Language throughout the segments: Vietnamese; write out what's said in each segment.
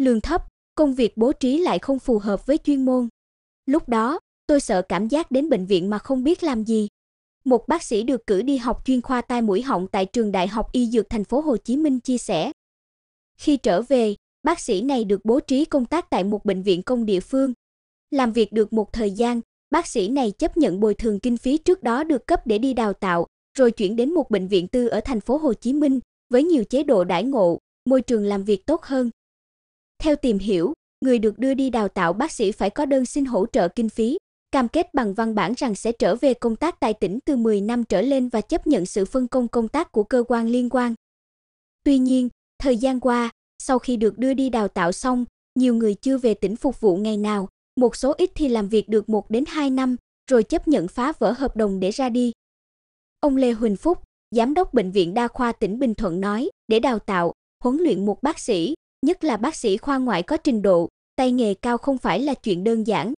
lương thấp, công việc bố trí lại không phù hợp với chuyên môn. Lúc đó, tôi sợ cảm giác đến bệnh viện mà không biết làm gì. Một bác sĩ được cử đi học chuyên khoa tai mũi họng tại trường Đại học Y Dược thành phố Hồ Chí Minh chia sẻ. Khi trở về, bác sĩ này được bố trí công tác tại một bệnh viện công địa phương. Làm việc được một thời gian, bác sĩ này chấp nhận bồi thường kinh phí trước đó được cấp để đi đào tạo, rồi chuyển đến một bệnh viện tư ở thành phố Hồ Chí Minh với nhiều chế độ đãi ngộ, môi trường làm việc tốt hơn. Theo tìm hiểu, người được đưa đi đào tạo bác sĩ phải có đơn xin hỗ trợ kinh phí, cam kết bằng văn bản rằng sẽ trở về công tác tại tỉnh từ 10 năm trở lên và chấp nhận sự phân công công tác của cơ quan liên quan. Tuy nhiên, thời gian qua, sau khi được đưa đi đào tạo xong, nhiều người chưa về tỉnh phục vụ ngày nào, một số ít thì làm việc được 1 đến 2 năm rồi chấp nhận phá vỡ hợp đồng để ra đi. Ông Lê Huỳnh Phúc, giám đốc bệnh viện đa khoa tỉnh Bình Thuận nói, để đào tạo, huấn luyện một bác sĩ, nhất là bác sĩ khoa ngoại có trình độ, tay nghề cao không phải là chuyện đơn giản.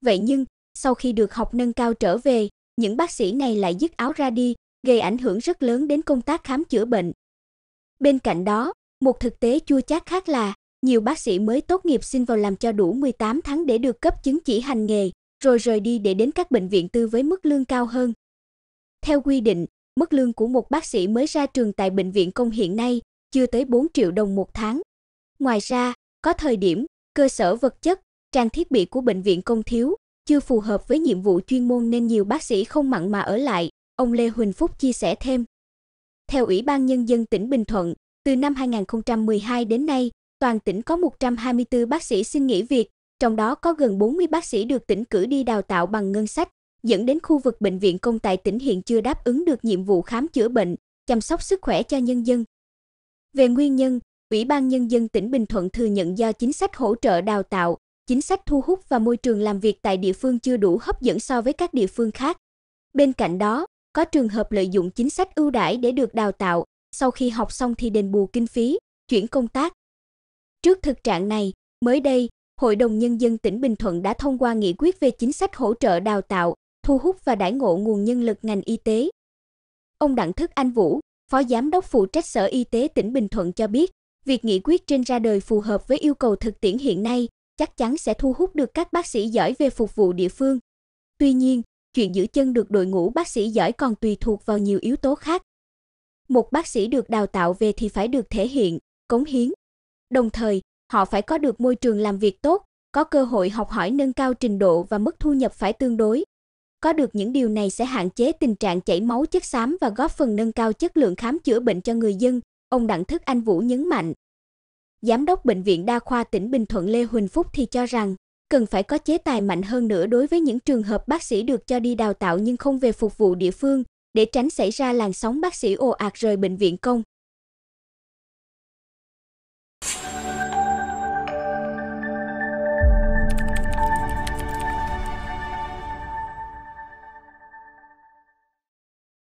Vậy nhưng, sau khi được học nâng cao trở về, những bác sĩ này lại dứt áo ra đi, gây ảnh hưởng rất lớn đến công tác khám chữa bệnh. Bên cạnh đó, một thực tế chua chát khác là nhiều bác sĩ mới tốt nghiệp xin vào làm cho đủ 18 tháng để được cấp chứng chỉ hành nghề, rồi rời đi để đến các bệnh viện tư với mức lương cao hơn. Theo quy định, mức lương của một bác sĩ mới ra trường tại bệnh viện công hiện nay chưa tới 4 triệu đồng một tháng. Ngoài ra, có thời điểm, cơ sở vật chất, trang thiết bị của bệnh viện công thiếu, chưa phù hợp với nhiệm vụ chuyên môn nên nhiều bác sĩ không mặn mà ở lại, ông Lê Huỳnh Phúc chia sẻ thêm. Theo Ủy ban Nhân dân tỉnh Bình Thuận, từ năm 2012 đến nay, toàn tỉnh có 124 bác sĩ xin nghỉ việc, trong đó có gần 40 bác sĩ được tỉnh cử đi đào tạo bằng ngân sách, dẫn đến khu vực bệnh viện công tại tỉnh hiện chưa đáp ứng được nhiệm vụ khám chữa bệnh, chăm sóc sức khỏe cho nhân dân. Về nguyên nhân, Ủy ban Nhân dân tỉnh Bình Thuận thừa nhận do chính sách hỗ trợ đào tạo, chính sách thu hút và môi trường làm việc tại địa phương chưa đủ hấp dẫn so với các địa phương khác. Bên cạnh đó, có trường hợp lợi dụng chính sách ưu đãi để được đào tạo, sau khi học xong thì đền bù kinh phí, chuyển công tác. Trước thực trạng này, mới đây, Hội đồng Nhân dân tỉnh Bình Thuận đã thông qua nghị quyết về chính sách hỗ trợ đào tạo, thu hút và đãi ngộ nguồn nhân lực ngành y tế. Ông Đặng Thức Anh Vũ, Phó Giám đốc phụ trách Sở Y tế tỉnh Bình Thuận cho biết, việc nghị quyết trên ra đời phù hợp với yêu cầu thực tiễn hiện nay, chắc chắn sẽ thu hút được các bác sĩ giỏi về phục vụ địa phương. Tuy nhiên, chuyện giữ chân được đội ngũ bác sĩ giỏi còn tùy thuộc vào nhiều yếu tố khác. Một bác sĩ được đào tạo về thì phải được thể hiện, cống hiến. Đồng thời, họ phải có được môi trường làm việc tốt, có cơ hội học hỏi nâng cao trình độ và mức thu nhập phải tương đối. Có được những điều này sẽ hạn chế tình trạng chảy máu chất xám và góp phần nâng cao chất lượng khám chữa bệnh cho người dân, Ông Đặng Thức Anh Vũ nhấn mạnh. Giám đốc bệnh viện đa khoa tỉnh Bình Thuận Lê Huỳnh Phúc thì cho rằng cần phải có chế tài mạnh hơn nữa đối với những trường hợp bác sĩ được cho đi đào tạo nhưng không về phục vụ địa phương để tránh xảy ra làn sóng bác sĩ ồ ạt rời bệnh viện công.